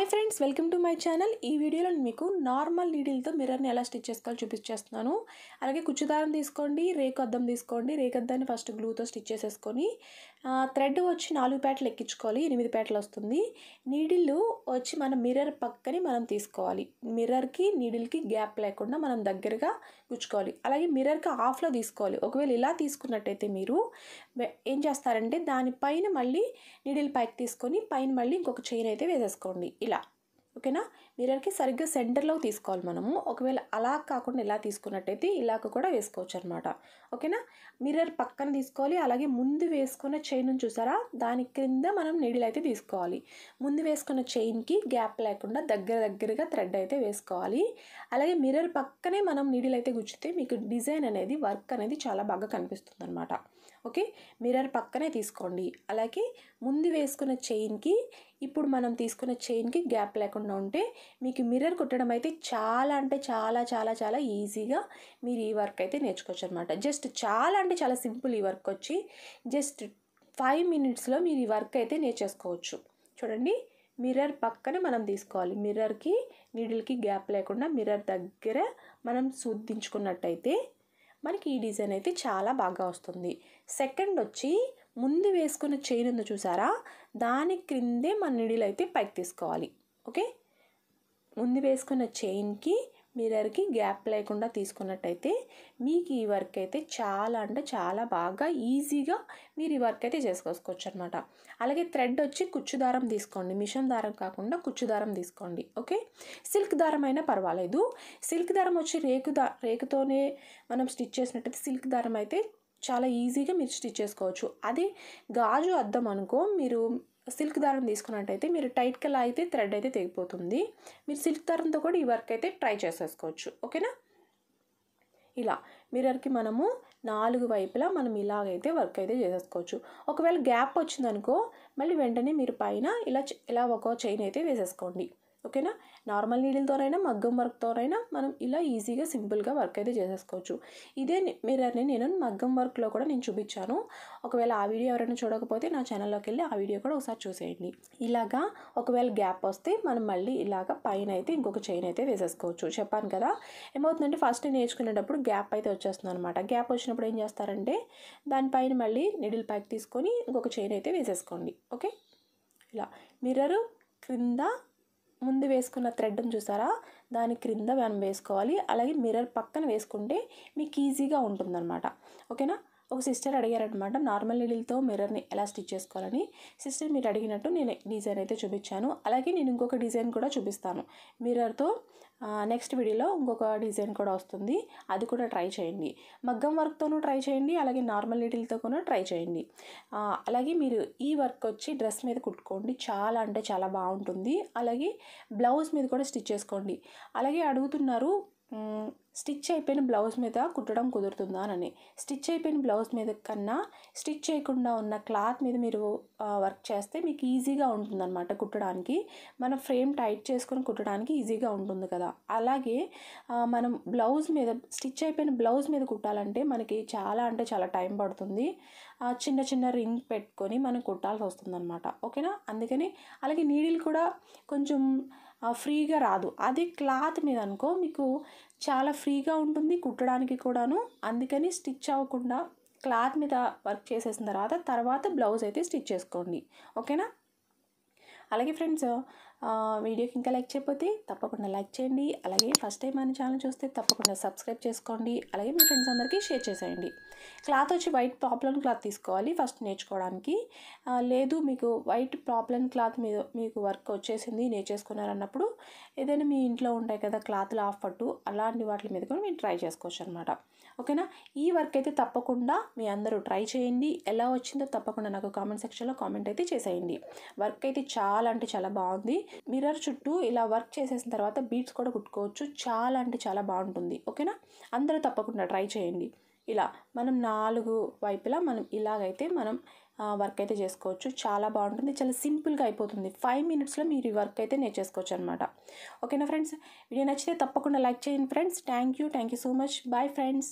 hi friends welcome to my channel ఈ వీడియోలో మీకు నార్మల్ నీడిల్తో మిర్రర్ని ఎలా స్టిచ్ చేసుకోవాలో చూపించేస్తున్నాను అలాగే కుచ్చుదారం తీసుకోండి రేకు అద్దం తీసుకోండి రేకు అద్దాన్ని ఫస్ట్ గ్లూతో స్టిచ్ చేసేసుకొని థ్రెడ్ వచ్చి నాలుగు ప్యాట్లు ఎక్కించుకోవాలి ఎనిమిది ప్యాట్లు వస్తుంది నీడిల్ వచ్చి మన మిర్రర్ పక్కని మనం తీసుకోవాలి మిర్రర్కి నీడిల్కి గ్యాప్ లేకుండా మనం దగ్గరగా గుచ్చుకోవాలి అలాగే మిర్రర్కి ఆఫ్లో తీసుకోవాలి ఒకవేళ ఇలా తీసుకున్నట్టయితే మీరు ఏం చేస్తారంటే దానిపైన మళ్ళీ నీడిల్ పైకి తీసుకొని పైన మళ్ళీ ఇంకొక చైన్ అయితే వేసేసుకోండి ఇలా ఓకేనా మిర్రర్కి సరిగ్గా సెంటర్లో తీసుకోవాలి మనము ఒకవేళ అలా కాకుండా ఇలా తీసుకున్నట్టయితే ఇలాగ కూడా వేసుకోవచ్చు అనమాట ఓకేనా మిర్రర్ పక్కన తీసుకోవాలి అలాగే ముందు వేసుకున్న చైన్ చూసారా దాని క్రింద మనం నీడిల్ అయితే తీసుకోవాలి ముందు వేసుకున్న చైన్కి గ్యాప్ లేకుండా దగ్గర దగ్గరగా థ్రెడ్ అయితే వేసుకోవాలి అలాగే మిర్రర్ పక్కనే మనం నీడిల్ అయితే గుచ్చితే మీకు డిజైన్ అనేది వర్క్ అనేది చాలా బాగా కనిపిస్తుంది అనమాట ఓకే మిర్రర్ పక్కనే తీసుకోండి అలాగే ముందు వేసుకున్న చైన్కి ఇప్పుడు మనం తీసుకున్న చైన్కి గ్యాప్ లేకుండా ఉంటే మీకు మిర్రర్ కుట్టడం అయితే చాలా అంటే చాలా చాలా చాలా ఈజీగా మీరు ఈ వర్క్ అయితే నేర్చుకోవచ్చు అనమాట జస్ట్ చాలా అంటే చాలా సింపుల్ ఈ వర్క్ వచ్చి జస్ట్ ఫైవ్ మినిట్స్లో మీరు ఈ వర్క్ అయితే నేర్చేసుకోవచ్చు చూడండి మిర్రర్ పక్కనే మనం తీసుకోవాలి మిర్రర్కి నీడిల్కి గ్యాప్ లేకుండా మిర్రర్ దగ్గర మనం శుద్ధించుకున్నట్టయితే మనకి ఈ డిజైన్ అయితే చాలా బాగా వస్తుంది సెకండ్ వచ్చి ముందు వేసుకున్న చైన్ ఉంది చూసారా దాని క్రిందే మన నిడిలు అయితే పైకి తీసుకోవాలి ఓకే ముందు వేసుకున్న చైన్కి మిర్రర్కి గ్యాప్ లేకుండా తీసుకున్నట్టయితే మీకు ఈ వర్క్ అయితే చాలా అంటే చాలా బాగా ఈజీగా మీరు ఈ వర్క్ అయితే చేసుకోవచ్చు అనమాట అలాగే థ్రెడ్ వచ్చి కుచ్చు దారం తీసుకోండి మిషన్ దారం కాకుండా కుచ్చు దారం తీసుకోండి ఓకే సిల్క్ దారం అయినా పర్వాలేదు సిల్క్ దారం వచ్చి రేకు రేకుతోనే మనం స్టిచ్ చేసినట్టయితే సిల్క్ దారం అయితే చాలా ఈజీగా మీరు స్టిచ్ చేసుకోవచ్చు అది గాజు అద్దం అనుకో మీరు సిల్క్ దారం తీసుకున్నట్టయితే మీరు టైట్ కల్లా అయితే థ్రెడ్ అయితే తెగిపోతుంది మీరు సిల్క్ దారంతో కూడా ఈ వర్క్ అయితే ట్రై చేసేసుకోవచ్చు ఓకేనా ఇలా మిర్రర్కి మనము నాలుగు వైపులా మనం ఇలాగైతే వర్క్ అయితే చేసేసుకోవచ్చు ఒకవేళ గ్యాప్ వచ్చిందనుకో మళ్ళీ వెంటనే మీరు పైన ఇలా ఇలా ఒక చైన్ అయితే వేసేసుకోండి ఓకేనా నార్మల్ నీడిల్తోనైనా మగ్గం వర్క్తోనైనా మనం ఇలా ఈజీగా సింపుల్గా వర్క్ అయితే చేసేసుకోవచ్చు ఇదే మిర్రర్ని నేను మగ్గం వర్క్లో కూడా నేను చూపించాను ఒకవేళ ఆ వీడియో ఎవరైనా చూడకపోతే నా ఛానల్లోకి వెళ్ళి ఆ వీడియో కూడా ఒకసారి చూసేయండి ఇలాగా ఒకవేళ గ్యాప్ వస్తే మనం మళ్ళీ ఇలాగ పైన అయితే ఇంకొక చైన్ అయితే వేసేసుకోవచ్చు చెప్పాను కదా ఏమవుతుందంటే ఫస్ట్ నేర్చుకునేటప్పుడు గ్యాప్ అయితే వచ్చేస్తుంది అనమాట గ్యాప్ వచ్చినప్పుడు ఏం చేస్తారంటే దానిపైన మళ్ళీ నిడిల్ ప్యాక్ తీసుకొని ఇంకొక చైన్ అయితే వేసేసుకోండి ఓకే ఇలా మిర్రరు క్రింద ముందు వేసుకున్న థ్రెడ్ని చూసారా దాని క్రింద మనం వేసుకోవాలి అలాగే మిర్రర్ పక్కన వేసుకుంటే మీకు ఈజీగా ఉంటుందన్నమాట ఓకేనా ఒక సిస్టర్ అడిగారనమాట నార్మల్ నీడిల్తో మిర్రర్ని ఎలా స్టిచ్ చేసుకోవాలని సిస్టర్ మీరు అడిగినట్టు నేను డిజైన్ అయితే చూపించాను అలాగే నేను ఇంకొక డిజైన్ కూడా చూపిస్తాను మిర్రర్తో నెక్స్ట్ వీడియోలో ఇంకొక డిజైన్ కూడా వస్తుంది అది కూడా ట్రై చేయండి మగ్గం వర్క్తోనూ ట్రై చేయండి అలాగే నార్మల్ నీటిల్తో కూడా ట్రై చేయండి అలాగే మీరు ఈ వర్క్ వచ్చి డ్రెస్ మీద కుట్టుకోండి చాలా అంటే చాలా బాగుంటుంది అలాగే బ్లౌజ్ మీద కూడా స్టిచ్ చేసుకోండి అలాగే అడుగుతున్నారు స్టిచ్ అయిపోయిన బ్లౌజ్ మీద కుట్టడం కుదురుతుందా అని స్టిచ్ అయిపోయిన బ్లౌజ్ మీద కన్నా స్టిచ్ చేయకుండా ఉన్న క్లాత్ మీద మీరు వర్క్ చేస్తే మీకు ఈజీగా ఉంటుందన్నమాట కుట్టడానికి మనం ఫ్రేమ్ టైట్ చేసుకొని కుట్టడానికి ఈజీగా ఉంటుంది కదా అలాగే మనం బ్లౌజ్ మీద స్టిచ్ అయిపోయిన బ్లౌజ్ మీద కుట్టాలంటే మనకి చాలా అంటే చాలా టైం పడుతుంది చిన్న చిన్న రింగ్ పెట్టుకొని మనం కుట్టాల్సి వస్తుందన్నమాట ఓకేనా అందుకని అలాగే నీడిల్ కూడా కొంచెం ఫ్రీగా రాదు అదే క్లాత్ మీద అనుకో మీకు చాలా ఫ్రీగా ఉంటుంది కుట్టడానికి కూడాను అందుకని స్టిచ్ అవ్వకుండా క్లాత్ మీద వర్క్ చేసేసిన తర్వాత తర్వాత బ్లౌజ్ అయితే స్టిచ్ చేసుకోండి ఓకేనా అలాగే ఫ్రెండ్స్ వీడియోకి ఇంకా లైక్ చేయకపోతే తప్పకుండా లైక్ చేయండి అలాగే ఫస్ట్ టైం మన ఛానల్ చూస్తే తప్పకుండా సబ్స్క్రైబ్ చేసుకోండి అలాగే మీ ఫ్రెండ్స్ అందరికీ షేర్ చేసేయండి క్లాత్ వచ్చి వైట్ పాప్లన్ క్లాత్ తీసుకోవాలి ఫస్ట్ నేర్చుకోవడానికి లేదు మీకు వైట్ పాప్లన్ క్లాత్ మీద మీకు వర్క్ వచ్చేసింది నేర్చేసుకున్నారన్నప్పుడు ఏదైనా మీ ఇంట్లో ఉంటాయి కదా క్లాత్లు ఆఫ్ పట్టు అలాంటి వాటి మీద కూడా మీరు ట్రై చేసుకోవచ్చు అనమాట ఓకేనా ఈ వర్క్ అయితే తప్పకుండా మీ అందరూ ట్రై చేయండి ఎలా వచ్చిందో తప్పకుండా నాకు కామెంట్ సెక్షన్లో కామెంట్ అయితే చేసేయండి వర్క్ అయితే చాలా అంటే చాలా బాగుంది మిర్రర్ చుట్టూ ఇలా వర్క్ చేసేసిన తర్వాత బీట్స్ కూడా కుట్టుకోవచ్చు చాలా అంటే చాలా బాగుంటుంది ఓకేనా అందరూ తప్పకుండా ట్రై చేయండి ఇలా మనం నాలుగు వైపులా మనం ఇలాగైతే మనం వర్క్ అయితే చేసుకోవచ్చు చాలా బాగుంటుంది చాలా సింపుల్గా అయిపోతుంది ఫైవ్ మినిట్స్లో మీరు ఈ వర్క్ అయితే నేను చేసుకోవచ్చు అనమాట ఓకేనా ఫ్రెండ్స్ వీడియో నచ్చితే తప్పకుండా లైక్ చేయండి friends thank you thank you so much bye friends